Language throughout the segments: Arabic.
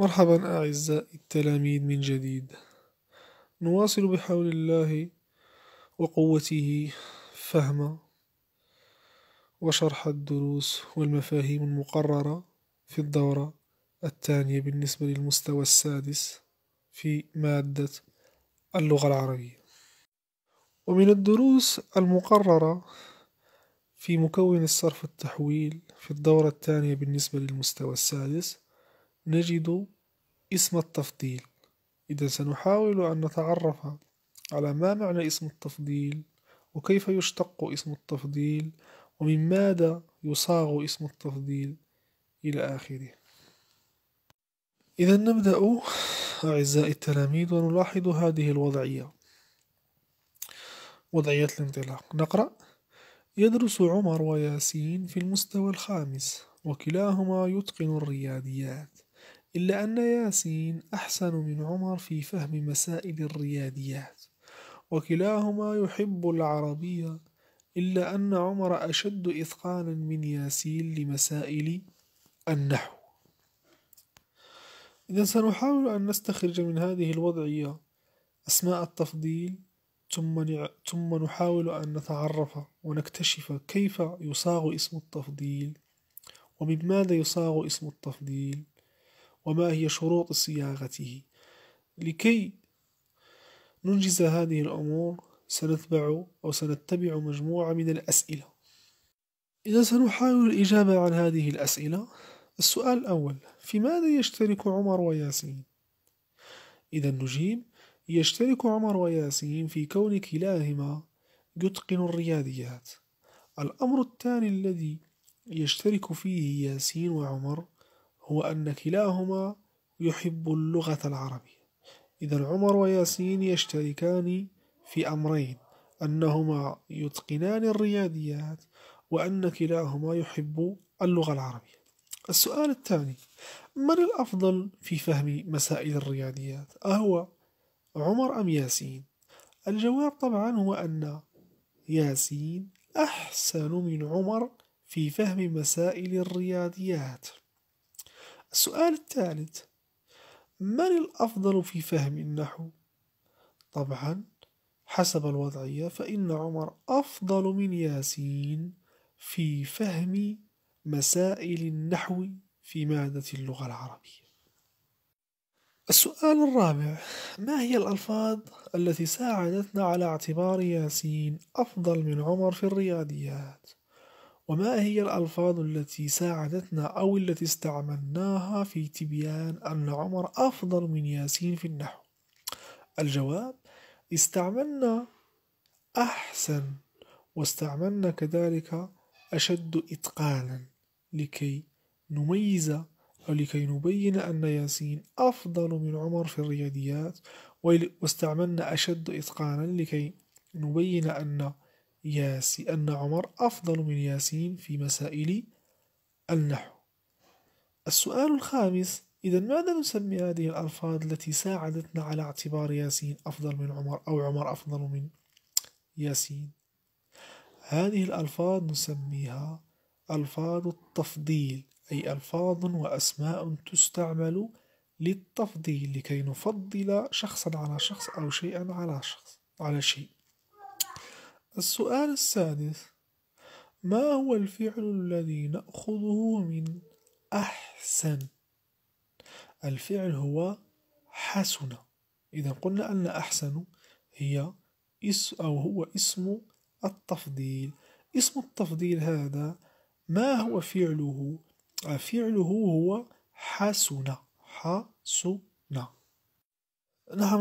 مرحبا أعزائي التلاميذ من جديد نواصل بحول الله وقوته فهم وشرح الدروس والمفاهيم المقررة في الدورة الثانية بالنسبة للمستوى السادس في مادة اللغة العربية ومن الدروس المقررة في مكون الصرف والتحويل في الدورة الثانية بالنسبة للمستوى السادس نجد اسم التفضيل إذا سنحاول أن نتعرف على ما معنى اسم التفضيل وكيف يشتق اسم التفضيل ومن ماذا يصاغ اسم التفضيل إلى آخره إذا نبدأ أعزائي التلاميذ ونلاحظ هذه الوضعية وضعية الانطلاق نقرأ يدرس عمر وياسين في المستوى الخامس وكلاهما يتقن الرياضيات إلا أن ياسين أحسن من عمر في فهم مسائل الرياديات وكلاهما يحب العربية إلا أن عمر أشد إثقانا من ياسين لمسائل النحو إذا سنحاول أن نستخرج من هذه الوضعية أسماء التفضيل ثم ثم نحاول أن نتعرف ونكتشف كيف يصاغ اسم التفضيل ومن ماذا يصاغ اسم التفضيل وما هي شروط صياغته لكي ننجز هذه الأمور سنتبع أو سنتبع مجموعة من الأسئلة إذا سنحاول الإجابة عن هذه الأسئلة السؤال الأول في ماذا يشترك عمر وياسين؟ إذا نجيب يشترك عمر وياسين في كون كلاهما يتقن الرياضيات الأمر الثاني الذي يشترك فيه ياسين وعمر هو أن كلاهما يحب اللغة العربية إذا عمر وياسين يشتركان في أمرين أنهما يتقنان الرياضيات وأن كلاهما يحب اللغة العربية السؤال الثاني من الأفضل في فهم مسائل الرياضيات أهو عمر أم ياسين الجواب طبعا هو أن ياسين أحسن من عمر في فهم مسائل الرياضيات السؤال الثالث من الأفضل في فهم النحو؟ طبعا حسب الوضعية فإن عمر أفضل من ياسين في فهم مسائل النحو في مادة اللغة العربية. السؤال الرابع ما هي الألفاظ التي ساعدتنا على اعتبار ياسين أفضل من عمر في الرياضيات؟ وما هي الألفاظ التي ساعدتنا أو التي استعملناها في تبيان أن عمر أفضل من ياسين في النحو الجواب استعملنا أحسن واستعملنا كذلك أشد إتقانا لكي نميز أو لكي نبين أن ياسين أفضل من عمر في الرياضيات واستعملنا أشد إتقانا لكي نبين أن ياس أن عمر أفضل من ياسين في مسائل النحو السؤال الخامس إذا ماذا نسمي هذه الألفاظ التي ساعدتنا على اعتبار ياسين أفضل من عمر أو عمر أفضل من ياسين هذه الألفاظ نسميها ألفاظ التفضيل أي ألفاظ وأسماء تستعمل للتفضيل لكي نفضل شخصا على شخص أو شيئا على شخص على شيء السؤال السادس ما هو الفعل الذي نأخذه من أحسن الفعل هو حسن إذا قلنا أن أحسن هي اس أو هو اسم التفضيل اسم التفضيل هذا ما هو فعله فعله هو حسن حسن نعم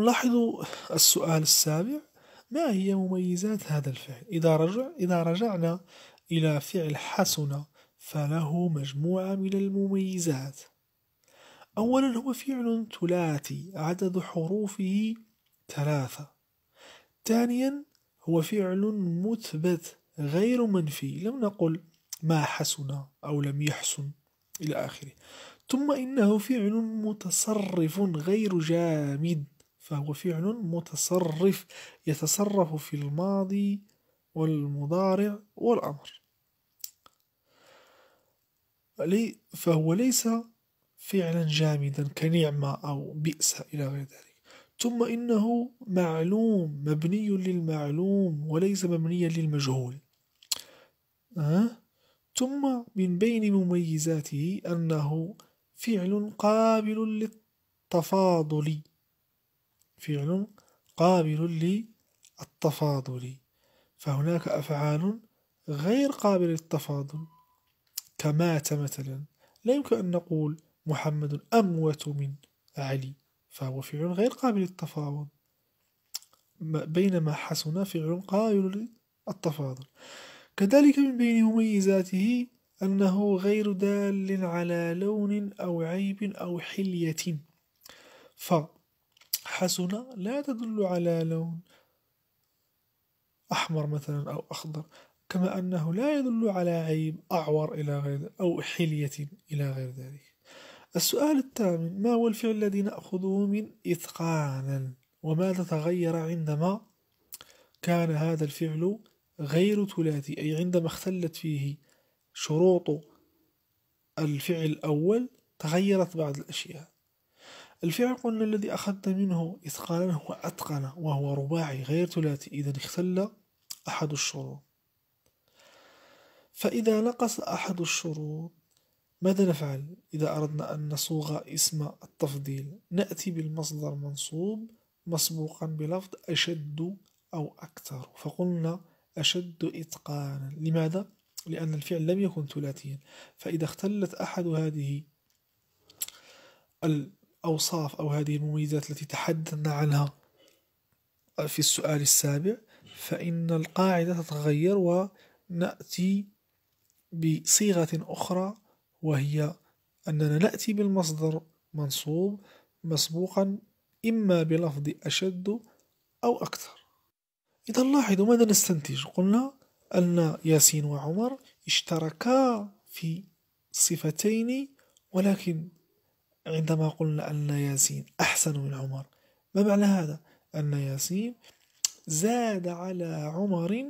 لاحظوا السؤال السابع ما هي مميزات هذا الفعل إذا, رجع إذا رجعنا إلى فعل حسن فله مجموعة من المميزات أولا هو فعل ثلاثي عدد حروفه ثلاثة ثانيا هو فعل مثبت غير منفي لم نقل ما حسن أو لم يحسن إلى آخره ثم إنه فعل متصرف غير جامد فهو فعل متصرف يتصرف في الماضي والمضارع والأمر فهو ليس فعلا جامدا كنعمة أو بئس إلى غير ذلك ثم إنه معلوم مبني للمعلوم وليس مبنيا للمجهول أه؟ ثم من بين مميزاته أنه فعل قابل للتفاضل فعل قابل للتفاضل فهناك أفعال غير قابلة للتفاضل كمات مثلا لا يمكن أن نقول محمد أموت من علي فهو فعل غير قابل للتفاضل بينما حسن فعل قابل للتفاضل كذلك من بين مميزاته أنه غير دال على لون أو عيب أو حلية ف حسنة لا تدل على لون أحمر مثلا أو أخضر كما أنه لا يدل على عيب أعور إلى غير أو حلية إلى غير ذلك السؤال الثامن ما هو الفعل الذي نأخذه من إتقانا وما تتغير عندما كان هذا الفعل غير ثلاثي أي عندما اختلت فيه شروط الفعل الأول تغيرت بعض الأشياء قلنا الذي أخذت منه إثقالا هو أتقن وهو رباعي غير ثلاثي إذا اختل أحد الشروط فإذا نقص أحد الشروط ماذا نفعل إذا أردنا أن نصوغ اسم التفضيل نأتي بالمصدر منصوب مسبوقا بلفظ أشد أو أكثر فقلنا أشد إتقانا لماذا؟ لأن الفعل لم يكن ثلاثيا فإذا اختلت أحد هذه الأوصاف أو هذه المميزات التي تحدثنا عنها في السؤال السابع فإن القاعدة تتغير ونأتي بصيغة أخرى وهي أننا نأتي بالمصدر منصوب مسبوقا إما بلفظ أشد أو أكثر إذا لاحظوا ماذا نستنتج قلنا أن ياسين وعمر اشتركا في صفتين ولكن عندما قلنا أن ياسين أحسن من عمر ما معنى هذا؟ أن ياسين زاد على عمر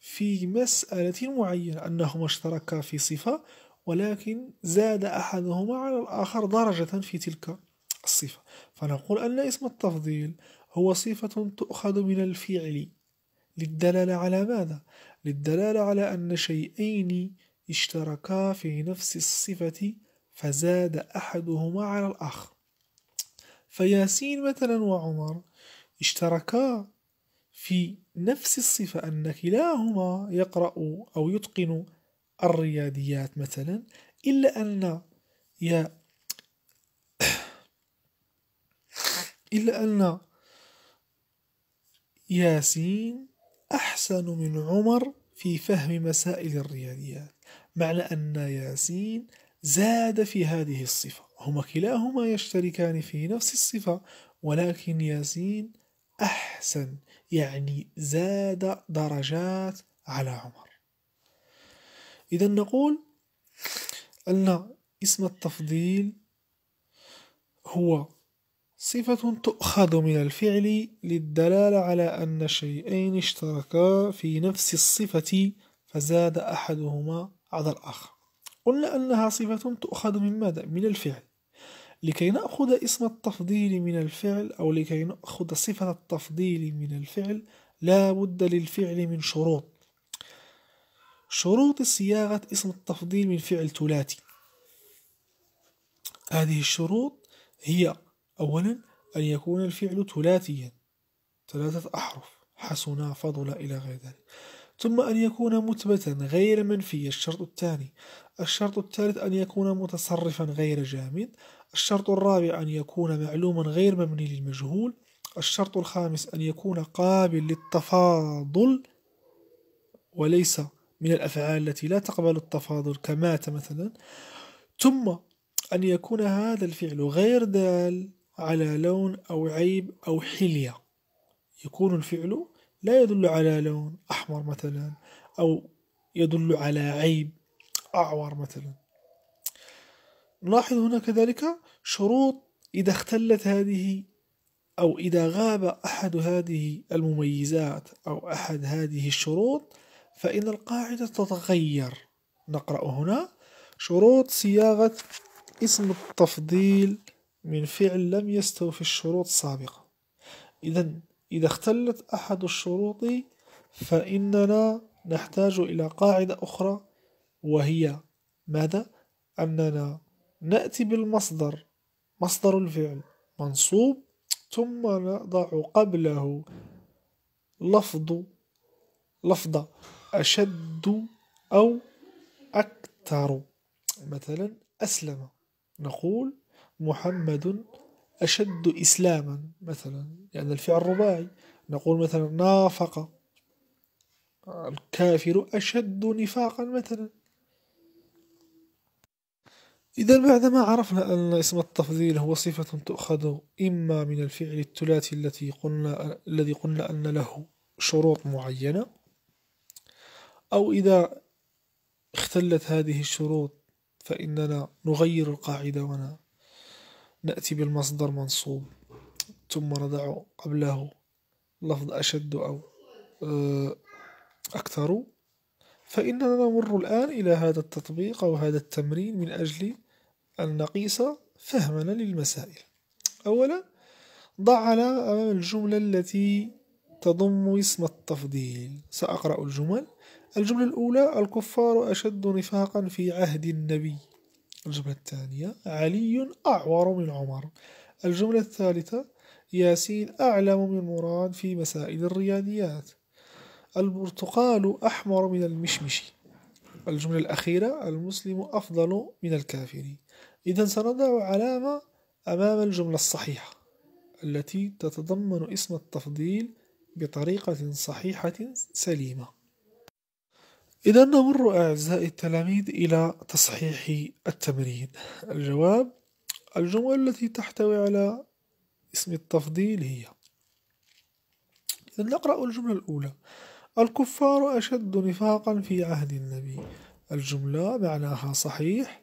في مسألة معينة أنهما اشتركا في صفة ولكن زاد أحدهما على الآخر درجة في تلك الصفة فنقول أن اسم التفضيل هو صفة تؤخذ من الفعل للدلالة على ماذا؟ للدلالة على أن شيئين اشتركا في نفس الصفة فزاد أحدهما على الآخر فياسين مثلا وعمر اشتركا في نفس الصفة أن كلاهما يقرأ أو يتقن الرياضيات مثلا إلا أن يا إلا أن ياسين أحسن من عمر في فهم مسائل الرياضيات معنى أن ياسين زاد في هذه الصفة هما كلاهما يشتركان في نفس الصفة ولكن ياسين أحسن يعني زاد درجات على عمر إذا نقول أن اسم التفضيل هو صفة تؤخذ من الفعل للدلالة على أن شيئين اشتركا في نفس الصفة فزاد أحدهما على الآخر قلنا أنها صفة تؤخذ من ماذا؟ من الفعل لكي نأخذ اسم التفضيل من الفعل أو لكي نأخذ صفة التفضيل من الفعل لا بد للفعل من شروط شروط صياغة اسم التفضيل من فعل ثلاثي هذه الشروط هي أولا أن يكون الفعل ثلاثيا ثلاثة أحرف حسنا فضل إلى غير ذلك ثم أن يكون مثبتا غير منفي الشرط الثاني الشرط الثالث أن يكون متصرفا غير جامد الشرط الرابع أن يكون معلوما غير مبني للمجهول الشرط الخامس أن يكون قابل للتفاضل وليس من الأفعال التي لا تقبل التفاضل كمات مثلا ثم أن يكون هذا الفعل غير دال على لون أو عيب أو حلية يكون الفعل لا يدل على لون أحمر مثلا أو يدل على عيب أعور مثلا نلاحظ هنا كذلك شروط إذا اختلت هذه أو إذا غاب أحد هذه المميزات أو أحد هذه الشروط فإن القاعدة تتغير نقرأ هنا شروط صياغة اسم التفضيل من فعل لم يستوفي الشروط السابقة إذا إذا اختلت أحد الشروط فإننا نحتاج إلى قاعدة أخرى وهي ماذا؟ أننا نأتي بالمصدر مصدر الفعل منصوب ثم نضع قبله لفظ لفظة أشد أو أكثر مثلا أسلم نقول محمد أشد إسلاما مثلا لأن يعني الفعل رباعي نقول مثلا نافق الكافر أشد نفاقا مثلا إذا بعدما عرفنا أن اسم التفضيل هو صفة تؤخذ إما من الفعل الثلاثي التي قلنا الذي قلنا أن له شروط معينة أو إذا اختلت هذه الشروط فإننا نغير القاعدة نأتي بالمصدر منصوب ثم نضع قبله لفظ أشد أو آه، أكثر فإننا نمر الآن إلى هذا التطبيق أو هذا التمرين من أجل أن نقيس فهمنا للمسائل أولا ضع على أمام الجملة التي تضم اسم التفضيل سأقرأ الجمل الجملة الأولى الكفار أشد نفاقا في عهد النبي الجملة الثانية علي أعور من عمر الجملة الثالثة ياسين أعلم من مراد في مسائل الرياضيات البرتقال أحمر من المشمش الجملة الأخيرة المسلم أفضل من الكافر إذا سنضع علامة أمام الجملة الصحيحة التي تتضمن اسم التفضيل بطريقة صحيحة سليمة إذا نمر أعزائي التلاميذ إلى تصحيح التمرين الجواب الجمل التي تحتوي على اسم التفضيل هي إذا نقرأ الجملة الأولى الكفار أشد نفاقا في عهد النبي الجملة معناها صحيح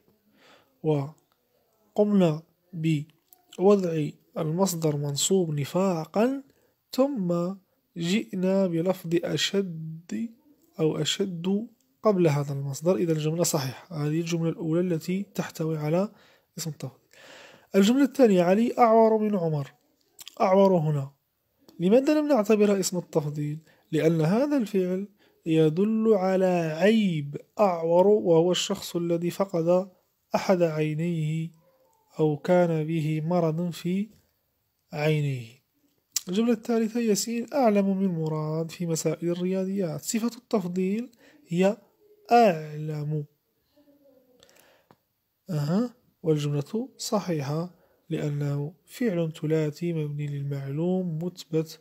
وقمنا بوضع المصدر منصوب نفاقا ثم جئنا بلفظ أشد أو أشد قبل هذا المصدر إذا الجملة صحيحة هذه الجملة الأولى التي تحتوي على اسم التفضيل الجملة الثانية علي أعور من عمر أعور هنا لماذا لم نعتبرها اسم التفضيل؟ لأن هذا الفعل يدل على عيب أعور وهو الشخص الذي فقد أحد عينيه أو كان به مرض في عينيه الجملة الثالثة ياسين أعلم من مراد في مسائل الرياضيات صفة التفضيل هي أعلم أها والجملة صحيحة لأنه فعل ثلاثي مبني للمعلوم مثبت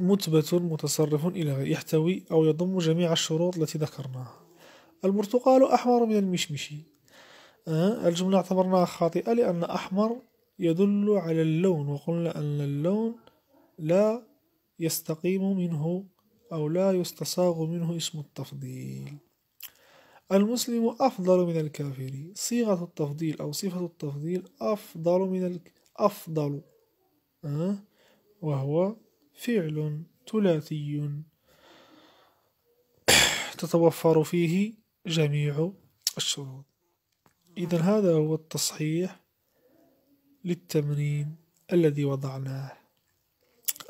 مثبت متصرف إلى يحتوي أو يضم جميع الشروط التي ذكرناها البرتقال أحمر من المشمشي أه الجملة اعتبرناها خاطئة لأن أحمر يدل على اللون وقلنا أن اللون لا يستقيم منه أو لا يستصاغ منه اسم التفضيل المسلم أفضل من الكافر صيغة التفضيل أو صفة التفضيل أفضل من الك... أفضل أه؟ وهو فعل ثلاثي تتوفر فيه جميع الشروط إذا هذا هو التصحيح للتمرين الذي وضعناه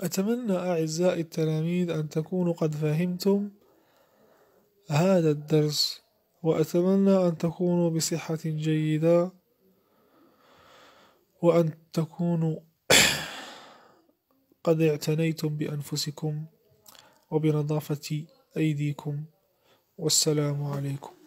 أتمنى أعزائي التلاميذ أن تكونوا قد فهمتم هذا الدرس وأتمنى أن تكونوا بصحة جيدة وأن تكونوا قد اعتنيتم بأنفسكم وبنظافة أيديكم والسلام عليكم